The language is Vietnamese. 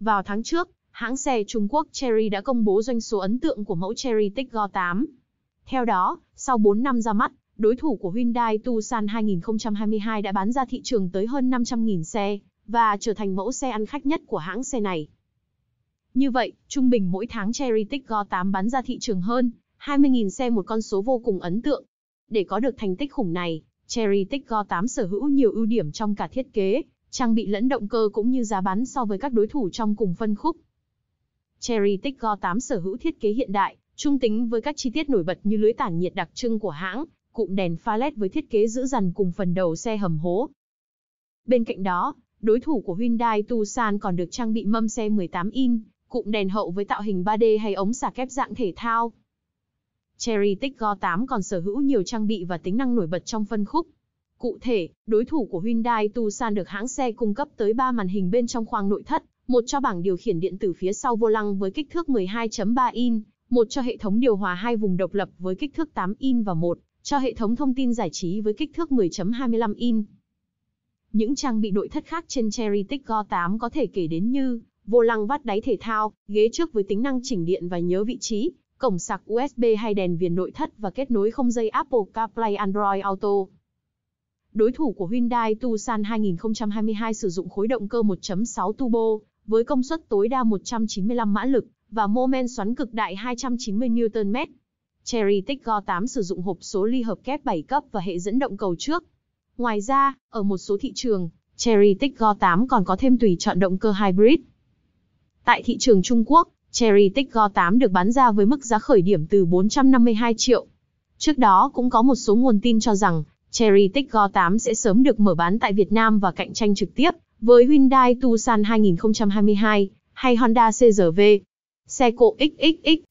Vào tháng trước, hãng xe Trung Quốc Cherry đã công bố doanh số ấn tượng của mẫu Cherry Tiggo 8. Theo đó, sau 4 năm ra mắt, đối thủ của Hyundai Tucson 2022 đã bán ra thị trường tới hơn 500.000 xe và trở thành mẫu xe ăn khách nhất của hãng xe này. Như vậy, trung bình mỗi tháng Cherry Tiggo 8 bán ra thị trường hơn 20.000 xe một con số vô cùng ấn tượng. Để có được thành tích khủng này, Cherry Tiggo 8 sở hữu nhiều ưu điểm trong cả thiết kế, trang bị lẫn động cơ cũng như giá bán so với các đối thủ trong cùng phân khúc. Cherry Tiggo 8 sở hữu thiết kế hiện đại, trung tính với các chi tiết nổi bật như lưới tản nhiệt đặc trưng của hãng, cụm đèn pha LED với thiết kế giữ dằn cùng phần đầu xe hầm hố. Bên cạnh đó, đối thủ của Hyundai Tucson còn được trang bị mâm xe 18 in, cụm đèn hậu với tạo hình 3D hay ống xả kép dạng thể thao. Cherrytic Go 8 còn sở hữu nhiều trang bị và tính năng nổi bật trong phân khúc. Cụ thể, đối thủ của Hyundai Tucson được hãng xe cung cấp tới 3 màn hình bên trong khoang nội thất, một cho bảng điều khiển điện tử phía sau vô lăng với kích thước 12.3 in, một cho hệ thống điều hòa hai vùng độc lập với kích thước 8 in và một cho hệ thống thông tin giải trí với kích thước 10.25 in. Những trang bị nội thất khác trên Cherrytic Go 8 có thể kể đến như vô lăng vắt đáy thể thao, ghế trước với tính năng chỉnh điện và nhớ vị trí, cổng sạc USB hay đèn viền nội thất và kết nối không dây Apple CarPlay Android Auto. Đối thủ của Hyundai Tucson 2022 sử dụng khối động cơ 1.6 turbo với công suất tối đa 195 mã lực và mô men xoắn cực đại 290 Nm. Cherry Tiggo 8 sử dụng hộp số ly hợp kép 7 cấp và hệ dẫn động cầu trước. Ngoài ra, ở một số thị trường, Cherry Tiggo 8 còn có thêm tùy chọn động cơ hybrid. Tại thị trường Trung Quốc, Cherry Tiggo 8 được bán ra với mức giá khởi điểm từ 452 triệu. Trước đó cũng có một số nguồn tin cho rằng Cherry Tiggo 8 sẽ sớm được mở bán tại Việt Nam và cạnh tranh trực tiếp với Hyundai Tucson 2022 hay Honda CRV, Xe cộ XXX